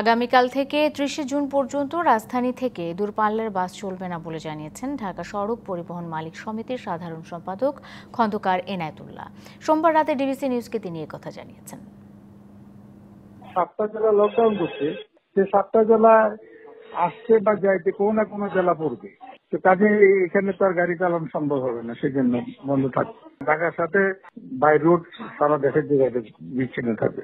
আগামীকাল থেকে ত্রিশে জুন পর্যন্ত রাজধানী থেকে দূরপাল্লার বাস চলবে না বলে জানিয়েছেন ঢাকা সড়ক পরিবহন মালিক সমিতির সাধারণ সম্পাদক খন্দকার এনায়তুল্লাহ সোমবার রাতে ডিবিসি নিউজকে তিনি কথা জানিয়েছেন সাতটা জেলা লকডাউন করছে সে সাতটা জেলা আসছে বা যাইতে কোনো না কোনো জেলা পড়বে তো কাজে এখানে তো আর গাড়ি চালানো সম্ভব হবে না সেজন্য বন্ধ থাকবে ঢাকার সাথে বাই রোড সারা দেশের যোগাযোগ বিচ্ছিন্ন থাকবে